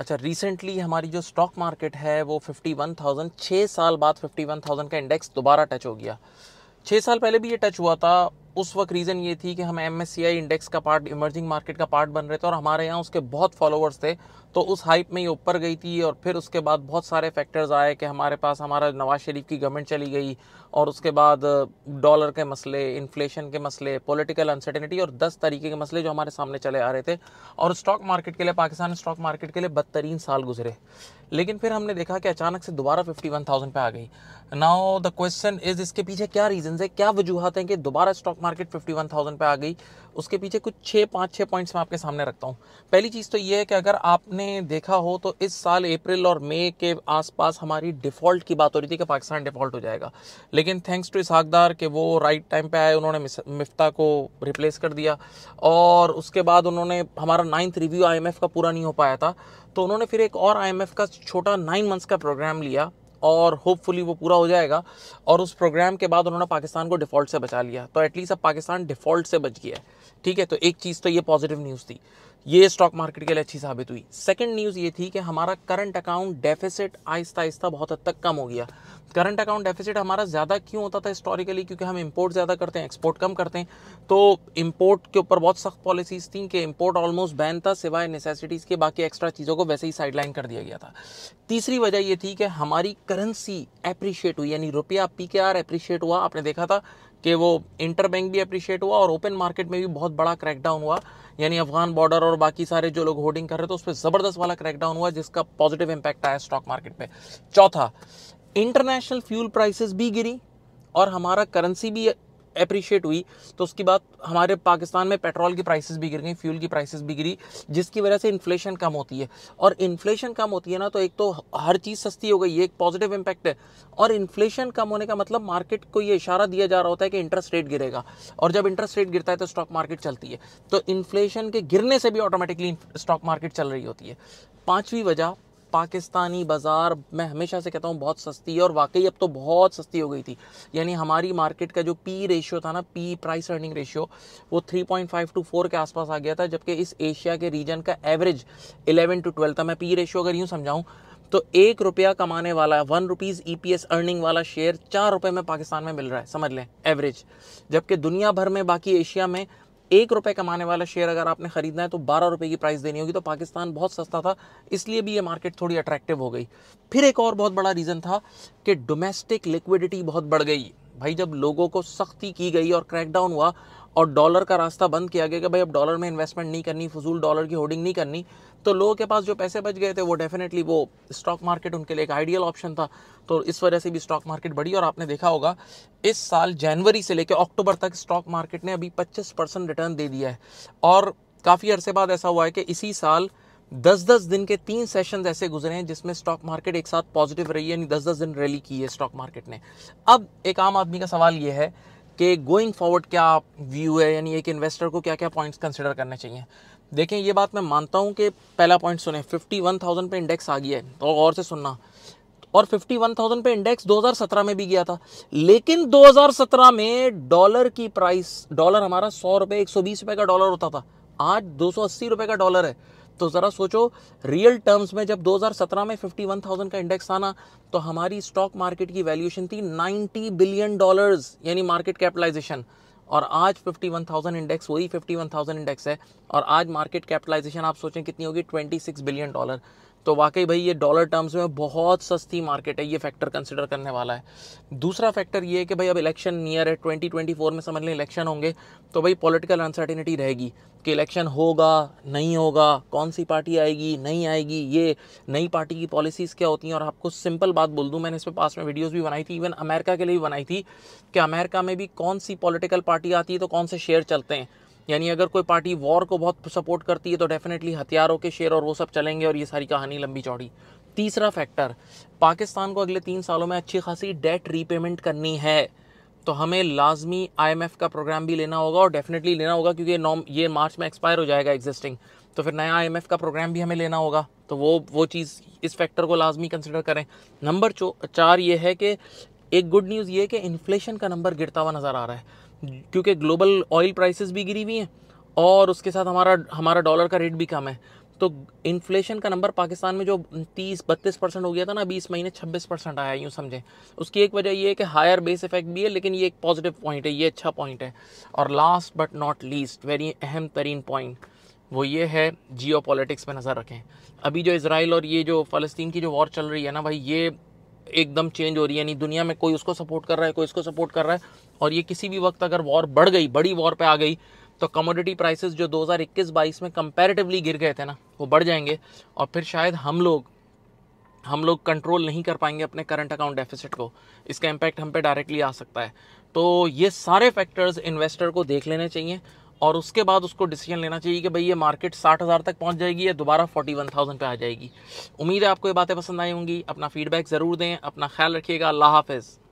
अच्छा रिसेंटली हमारी जो स्टॉक मार्केट है वो 51,000 छः साल बाद 51,000 का इंडेक्स दोबारा टच हो गया छः साल पहले भी ये टच हुआ था उस वक्त रीज़न ये थी कि हम एम इंडेक्स का पार्ट इमर्जिंग मार्केट का पार्ट बन रहे थे और हमारे यहाँ उसके बहुत फॉलोवर्स थे तो उस हाइप में ये ऊपर गई थी और फिर उसके बाद बहुत सारे फैक्टर्स आए कि हमारे पास हमारा नवाज शरीफ की गवर्नमेंट चली गई और उसके बाद डॉलर के मसले इन्फ्लेशन के मसले पॉलिटिकल अनसर्टेनिटी और दस तरीके के मसले जो हमारे सामने चले आ रहे थे और स्टॉक मार्केट के लिए पाकिस्तान स्टॉक मार्केट के लिए बदतरीन साल गुजरे लेकिन फिर हमने देखा कि अचानक से दोबारा फिफ्टी वन थाउजेंड पर आ गई नाउ द क्वेश्चन इज़ इसके पीछे क्या रीजन है क्या वजूहत हैं कि दोबारा stock market fifty one thousand पर आ गई उसके पीछे कुछ छः पाँच छः पॉइंट्स मैं आपके सामने रखता हूँ पहली चीज़ तो ये है कि अगर आपने देखा हो तो इस साल अप्रैल और मई के आसपास हमारी डिफ़ॉल्ट की बात हो रही थी कि पाकिस्तान डिफ़ॉल्ट हो जाएगा लेकिन थैंक्स टू इसहाकदार के वो राइट टाइम पे आए उन्होंने मिफ्ता को रिप्लेस कर दिया और उसके बाद उन्होंने हमारा नाइन्थ रिव्यू आई का पूरा नहीं हो पाया था तो उन्होंने फिर एक और आई का छोटा नाइन मंथ्स का प्रोग्राम लिया और होपफुली वो पूरा हो जाएगा और उस प्रोग्राम के बाद उन्होंने पाकिस्तान को डिफ़ॉल्ट से बचा लिया तो एटलीस्ट अब पाकिस्तान डिफ़ॉल्ट से बच गया है ठीक है तो एक चीज़ तो ये पॉजिटिव न्यूज़ थी ये स्टॉक मार्केट के लिए अच्छी साबित हुई सेकंड न्यूज़ ये थी कि हमारा करंट अकाउंट डेफिसिट आहिस्ता आहिस्ता बहुत हद तक कम हो गया करंट अकाउंट डेफिसिट हमारा ज़्यादा क्यों होता था हिस्टोरिकली क्योंकि हम इम्पोर्ट ज़्यादा करते हैं एक्सपोर्ट कम करते हैं तो इम्पोर्ट के ऊपर बहुत सख्त पॉलिसीज़ थी कि इंपोर्ट ऑलमोस्ट बैन था सिवाय नेसेसिटीज़ के बाकी एक्स्ट्रा चीज़ों को वैसे ही साइडलाइन कर दिया गया था तीसरी वजह ये थी कि हमारी करेंसी अप्रिशिएट हुई यानी रुपया पी के आर अप्रिशिएट हुआ आपने देखा था कि वो इंटर बैंक भी अप्रिशिएट हुआ और ओपन मार्केट में भी बहुत बड़ा क्रैकडाउन हुआ यानी अफगान बॉर्डर और बाकी सारे जो लोग होर्डिंग कर रहे थे उस पर ज़बरदस्त वाला क्रैकडाउन हुआ जिसका पॉजिटिव इम्पैक्ट आया स्टॉक मार्केट पर चौथा इंटरनेशनल फ्यूल प्राइसेस भी गिरी और हमारा करेंसी भी अप्रिशिएट हुई तो उसके बाद हमारे पाकिस्तान में पेट्रोल की प्राइसेस भी गिर गई फ्यूल की प्राइसेस भी गिरी जिसकी वजह से इन्फ्लेशन कम होती है और इन्फ्लेशन कम होती है ना तो एक तो हर चीज़ सस्ती हो गई ये एक पॉजिटिव इम्पैक्ट है और इन्फ्लेशन कम होने का मतलब मार्केट को ये इशारा दिया जा रहा होता है कि इंटरेस्ट रेट गिरेगा और जब इंटरेस्ट रेट गिरता है तो स्टॉक मार्केट चलती है तो इन्फ्लेशन के गिरने से भी ऑटोमेटिकली स्टॉक मार्केट चल रही होती है पाँचवीं वजह पाकिस्तानी बाज़ार मैं हमेशा से कहता हूँ बहुत सस्ती है और वाकई अब तो बहुत सस्ती हो गई थी यानी हमारी मार्केट का जो पी रेशियो था ना पी प्राइस अर्निंग रेशियो वो 3.5 टू 4 के आसपास आ गया था जबकि इस एशिया के रीजन का एवरेज 11 टू 12 था मैं पी रेशियो अगर यूँ समझाऊँ तो एक रुपया कमाने वाला one rupees E P S earning वाला शेयर चार रुपये में पाकिस्तान में मिल रहा है समझ लें एवरेज जबकि दुनिया भर में बाकी एशिया में एक रुपये कमाने वाला शेयर अगर आपने खरीदना है तो बारह रुपये की प्राइस देनी होगी तो पाकिस्तान बहुत सस्ता था इसलिए भी ये मार्केट थोड़ी अट्रैक्टिव हो गई फिर एक और बहुत बड़ा रीज़न था कि डोमेस्टिक लिक्विडिटी बहुत बढ़ गई भाई जब लोगों को सख्ती की गई और क्रैकडाउन हुआ और डॉलर का रास्ता बंद किया गया कि भाई अब डॉलर में इन्वेस्टमेंट नहीं करनी फजूल डॉलर की होर्डिंग नहीं करनी तो लोगों के पास जो पैसे बच गए थे वो डेफिनेटली वो स्टॉक मार्केट उनके लिए एक आइडियल ऑप्शन था तो इस वजह से भी स्टॉक मार्केट बढ़ी और आपने देखा होगा इस साल जनवरी से लेकर अक्टूबर तक स्टॉक मार्केट ने अभी पच्चीस परसेंट रिटर्न दे दिया है और काफ़ी अरसे बाद ऐसा हुआ है कि इसी साल दस दस दिन के तीन सेशंस ऐसे गुजरे हैं जिसमें स्टॉक मार्केट एक साथ पॉजिटिव रही है यानी दस दस दिन रैली की है स्टॉक मार्केट ने अब एक आम आदमी का सवाल ये है कि गोइंग फॉरवर्ड क्या व्यू है यानी एक इन्वेस्टर को क्या क्या पॉइंट्स कंसिडर करने चाहिए देखें ये बात मैं मानता हूँ कि पहला पॉइंट सुने 51,000 पे इंडेक्स आ गया है तो और से सुनना और 51,000 पे इंडेक्स 2017 में भी गया था लेकिन 2017 में डॉलर की प्राइस डॉलर हमारा सौ रुपये एक रुपए का डॉलर होता था आज दो रुपए का डॉलर है तो ज़रा सोचो रियल टर्म्स में जब 2017 में 51,000 का इंडेक्स आना तो हमारी स्टॉक मार्केट की वैल्यूएशन थी 90 बिलियन डॉलर्स यानी मार्केट कैपिटलाइजेशन और आज 51,000 इंडेक्स वही 51,000 इंडेक्स है और आज मार्केट कैपिटलाइजेशन आप सोचें कितनी होगी 26 बिलियन डॉलर तो वाकई भाई ये डॉलर टर्म्स में बहुत सस्ती मार्केट है ये फैक्टर कंसिडर करने वाला है दूसरा फैक्टर ये है कि भाई अब इलेक्शन नियर है 2024 में समझ लें इलेक्शन होंगे तो भाई पॉलिटिकल अनसर्टिनिटी रहेगी कि इलेक्शन होगा नहीं होगा कौन सी पार्टी आएगी नहीं आएगी ये नई पार्टी की पॉलिसीज़ क्या होती हैं और आपको सिंपल बात बोल दूँ मैंने इस पर पास में वीडियोज़ भी बनाई थी इवन अमेरिका के लिए भी बनाई थी कि अमेरिका में भी कौन सी पॉलिटिकल पार्टी आती है तो कौन से शेयर चलते हैं यानी अगर कोई पार्टी वॉर को बहुत सपोर्ट करती है तो डेफिनेटली हथियारों के शेयर और वो सब चलेंगे और ये सारी कहानी लंबी चौड़ी तीसरा फैक्टर पाकिस्तान को अगले तीन सालों में अच्छी खासी डेट रीपेमेंट करनी है तो हमें लाजमी आई का प्रोग्राम भी लेना होगा और डेफिनेटली लेना होगा क्योंकि नॉम ये मार्च में एक्सपायर हो जाएगा एग्जिस्टिंग तो फिर नया आई का प्रोग्राम भी हमें लेना होगा तो वो वो चीज़ इस फैक्टर को लाजमी कंसिडर करें नंबर चो चार ये है कि एक गुड न्यूज़ ये कि इन्फ्लेशन का नंबर गिरता हुआ नज़र आ रहा है क्योंकि ग्लोबल ऑयल प्राइसेस भी गिरी हुई हैं और उसके साथ हमारा हमारा डॉलर का रेट भी कम है तो इन्फ्लेशन का नंबर पाकिस्तान में जो 30 बत्तीस परसेंट हो गया था ना 20 महीने 26 परसेंट आया यूँ समझें उसकी एक वजह ये है कि हायर बेस इफेक्ट भी है लेकिन ये एक पॉजिटिव पॉइंट है ये अच्छा पॉइंट है और last but not least very अहम तरीन पॉइंट वो ये है जियो पॉलिटिक्स पर नज़र रखें अभी जो इसराइल और ये जो फ़लस्तीन की जो वॉर चल रही है ना भाई ये एकदम चेंज हो रही है यानी दुनिया में कोई उसको सपोर्ट कर रहा है कोई इसको सपोर्ट कर रहा है और ये किसी भी वक्त अगर वॉर बढ़ गई बड़ी वॉर पे आ गई तो कमोडिटी प्राइसेस जो 2021-22 में कंपैरेटिवली गिर गए थे ना वो बढ़ जाएंगे और फिर शायद हम लोग हम लोग कंट्रोल नहीं कर पाएंगे अपने करंट अकाउंट डेफिसिट को इसका इम्पैक्ट हम पे डायरेक्टली आ सकता है तो ये सारे फैक्टर्स इन्वेस्टर को देख लेने चाहिए और उसके बाद उसको डिसीजन लेना चाहिए कि भाई ये मार्केट साठ हज़ार तक पहुंच जाएगी या दोबारा फोर्टी वन थाउजेंड पर आ जाएगी उम्मीद है आपको ये बातें पसंद आई होंगी अपना फीडबैक ज़रूर दें अपना ख्याल रखिएगा अल्लाह हाफिज़